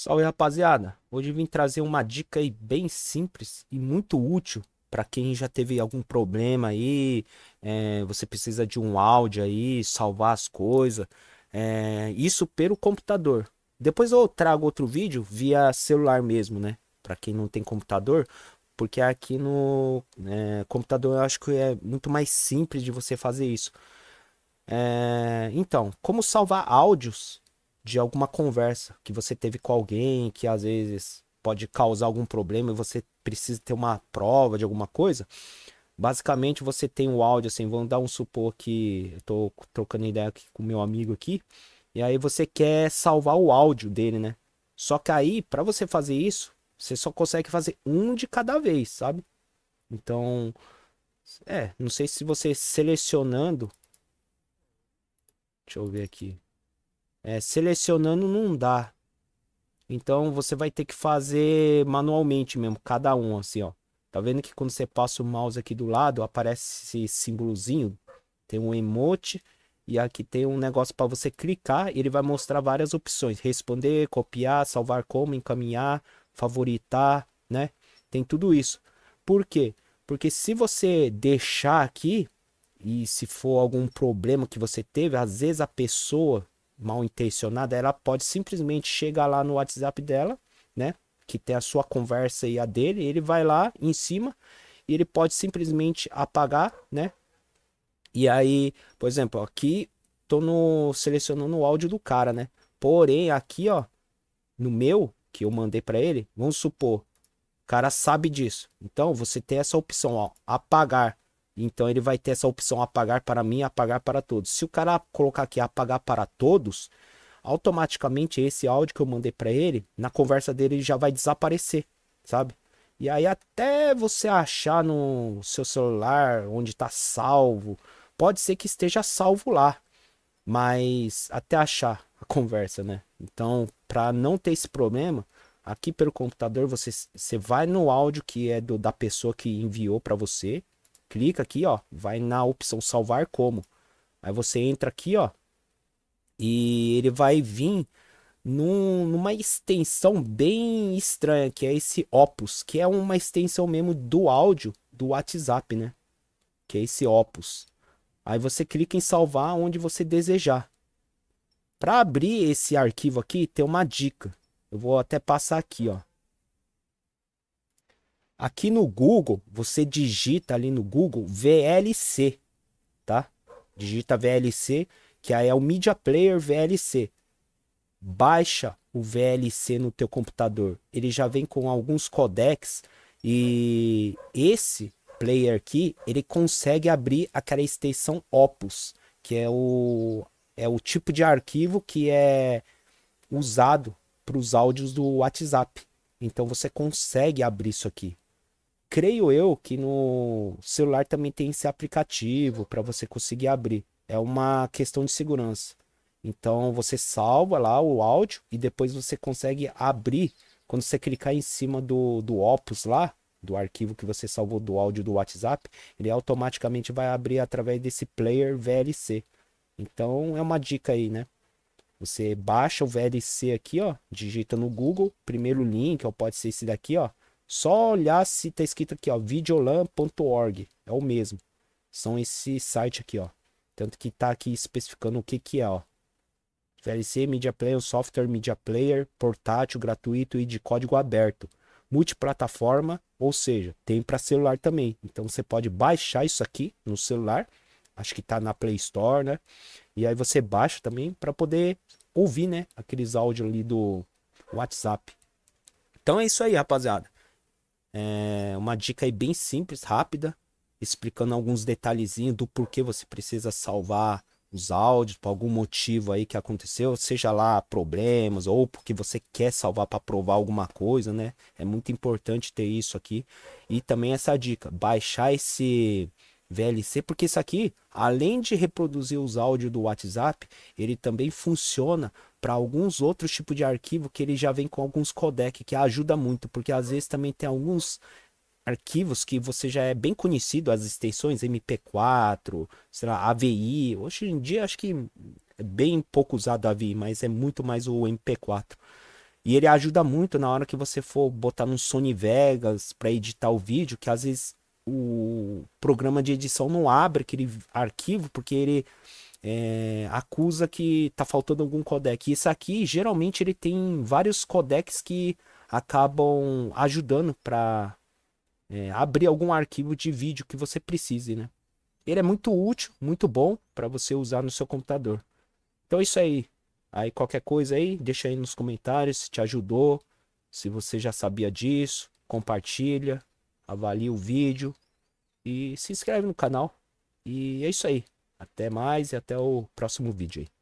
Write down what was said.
Salve rapaziada! Hoje vim trazer uma dica aí bem simples e muito útil para quem já teve algum problema aí, é, você precisa de um áudio aí, salvar as coisas, é, isso pelo computador. Depois eu trago outro vídeo via celular mesmo, né? Para quem não tem computador, porque aqui no é, computador eu acho que é muito mais simples de você fazer isso. É, então, como salvar áudios de alguma conversa que você teve com alguém que às vezes pode causar algum problema e você precisa ter uma prova de alguma coisa. Basicamente, você tem o áudio, assim, vamos dar um supor que eu tô trocando ideia aqui com meu amigo aqui, e aí você quer salvar o áudio dele, né? Só que aí, para você fazer isso, você só consegue fazer um de cada vez, sabe? Então, é, não sei se você selecionando. Deixa eu ver aqui. É, selecionando não dá. Então você vai ter que fazer manualmente mesmo, cada um assim, ó. Tá vendo que quando você passa o mouse aqui do lado, aparece esse símbolozinho, tem um emote e aqui tem um negócio para você clicar, e ele vai mostrar várias opções, responder, copiar, salvar como, encaminhar, favoritar, né? Tem tudo isso. Por quê? Porque se você deixar aqui e se for algum problema que você teve, às vezes a pessoa mal intencionada, ela pode simplesmente chegar lá no WhatsApp dela, né? Que tem a sua conversa e a dele, ele vai lá em cima e ele pode simplesmente apagar, né? E aí, por exemplo, aqui tô no selecionando o áudio do cara, né? Porém, aqui, ó, no meu que eu mandei para ele, vamos supor, o cara sabe disso. Então, você tem essa opção, ó, apagar. Então ele vai ter essa opção apagar para mim, apagar para todos. Se o cara colocar aqui apagar para todos, automaticamente esse áudio que eu mandei para ele, na conversa dele já vai desaparecer, sabe? E aí até você achar no seu celular onde está salvo, pode ser que esteja salvo lá, mas até achar a conversa, né? Então, para não ter esse problema, aqui pelo computador você, você vai no áudio que é do, da pessoa que enviou para você, clica aqui, ó, vai na opção salvar como. Aí você entra aqui, ó, e ele vai vir num, numa extensão bem estranha, que é esse Opus, que é uma extensão mesmo do áudio do WhatsApp, né? Que é esse Opus. Aí você clica em salvar onde você desejar. Para abrir esse arquivo aqui, tem uma dica. Eu vou até passar aqui, ó. Aqui no Google, você digita ali no Google VLC, tá? Digita VLC, que aí é o Media Player VLC. Baixa o VLC no teu computador. Ele já vem com alguns codecs e esse player aqui, ele consegue abrir aquela extensão Opus, que é o é o tipo de arquivo que é usado para os áudios do WhatsApp. Então você consegue abrir isso aqui creio eu que no celular também tem esse aplicativo para você conseguir abrir. É uma questão de segurança. Então você salva lá o áudio e depois você consegue abrir quando você clicar em cima do, do Opus lá, do arquivo que você salvou do áudio do WhatsApp, ele automaticamente vai abrir através desse player VLC. Então é uma dica aí, né? Você baixa o VLC aqui, ó, digita no Google, primeiro link, ou pode ser esse daqui, ó, só olhar se tá escrito aqui, ó, videolan.org, é o mesmo. São esse site aqui, ó. Tanto que tá aqui especificando o que que é, ó. VLC, Media Player, um software Media Player, portátil, gratuito e de código aberto. Multiplataforma, ou seja, tem para celular também. Então você pode baixar isso aqui no celular. Acho que tá na Play Store, né? E aí você baixa também para poder ouvir, né? Aqueles áudios ali do WhatsApp. Então é isso aí, rapaziada. É uma dica aí bem simples, rápida, explicando alguns detalhezinhos do porquê você precisa salvar os áudios por algum motivo aí que aconteceu, seja lá problemas ou porque você quer salvar para provar alguma coisa, né? É muito importante ter isso aqui. E também essa dica, baixar esse VLC, porque isso aqui, além de reproduzir os áudios do WhatsApp, ele também funciona para alguns outros tipos de arquivo que ele já vem com alguns codecs que ajuda muito, porque às vezes também tem alguns arquivos que você já é bem conhecido, as extensões MP4, sei lá, AVI. Hoje em dia acho que é bem pouco usado AVI, mas é muito mais o MP4. E ele ajuda muito na hora que você for botar no Sony Vegas para editar o vídeo, que às vezes o programa de edição não abre aquele arquivo, porque ele é, acusa que tá faltando algum codec. E isso aqui, geralmente, ele tem vários codecs que acabam ajudando para é, abrir algum arquivo de vídeo que você precise, né? Ele é muito útil, muito bom para você usar no seu computador. Então é isso aí. Aí qualquer coisa aí, deixa aí nos comentários se te ajudou, se você já sabia disso, compartilha, avalia o vídeo e se inscreve no canal. E é isso aí. Até mais e até o próximo vídeo aí.